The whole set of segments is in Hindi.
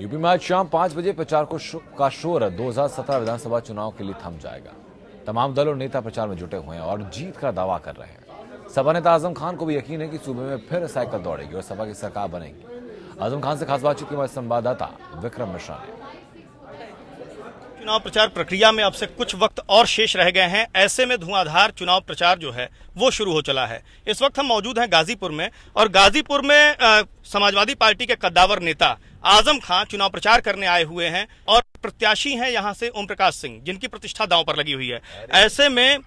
यूपी में आज शाम पांच बजे प्रचार को शो, का शोर सत्रह विधानसभा चुनाव के लिए थम जाएगा तमाम दल और नेता प्रचार में जुटे हुए हैं और जीत का दावा कर रहे हैं सपा नेता आजम खान को भी यकीन है कि सूबे में फिर साइकिल दौड़ेगी और सपा की सरकार बनेगी आजम खान से खास बातचीत के हमारे संवाददाता विक्रम मिश्रा ने चुनाव प्रचार प्रक्रिया में अब से कुछ वक्त और शेष रह गए हैं ऐसे में धुआंधार चुनाव प्रचार जो है वो शुरू हो चला है इस वक्त हम मौजूद हैं गाजीपुर में और गाजीपुर में आ, समाजवादी पार्टी के कद्दावर नेता आजम खान चुनाव प्रचार करने आए हुए हैं और प्रत्याशी हैं यहाँ से ओम प्रकाश सिंह जिनकी प्रतिष्ठा दांव पर लगी हुई है ऐसे में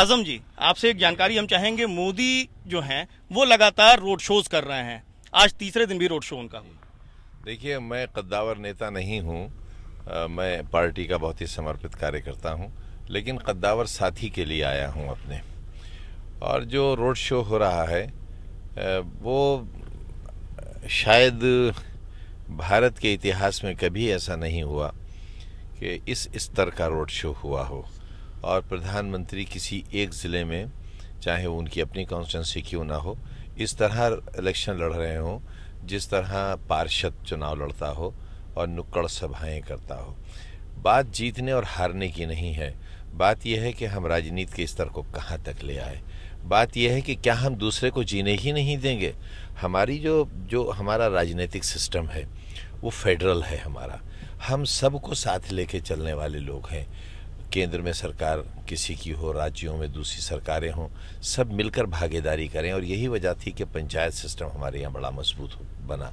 आजम जी आपसे एक जानकारी हम चाहेंगे मोदी जो है वो लगातार रोड शोज कर रहे हैं आज तीसरे दिन भी रोड शो उनका देखिए मैं कद्दावर नेता नहीं हूँ मैं पार्टी का बहुत ही समर्पित कार्यकर्ता हूँ लेकिन कद्दावर साथी के लिए आया हूँ अपने और जो रोड शो हो रहा है वो शायद भारत के इतिहास में कभी ऐसा नहीं हुआ कि इस स्तर का रोड शो हुआ हो और प्रधानमंत्री किसी एक ज़िले में चाहे वो उनकी अपनी कॉन्स्टेंसी क्यों ना हो इस तरह इलेक्शन लड़ रहे हों जिस तरह पार्षद चुनाव लड़ता हो और नुक्कड़ सभाएं करता हो बात जीतने और हारने की नहीं है बात यह है कि हम राजनीति के स्तर को कहाँ तक ले आए बात यह है कि क्या हम दूसरे को जीने ही नहीं देंगे हमारी जो जो हमारा राजनीतिक सिस्टम है वो फेडरल है हमारा हम सबको साथ लेके चलने वाले लोग हैं केंद्र में सरकार किसी की हो राज्यों में दूसरी सरकारें हों सब मिलकर भागीदारी करें और यही वजह थी कि पंचायत सिस्टम हमारे यहाँ बड़ा मजबूत बना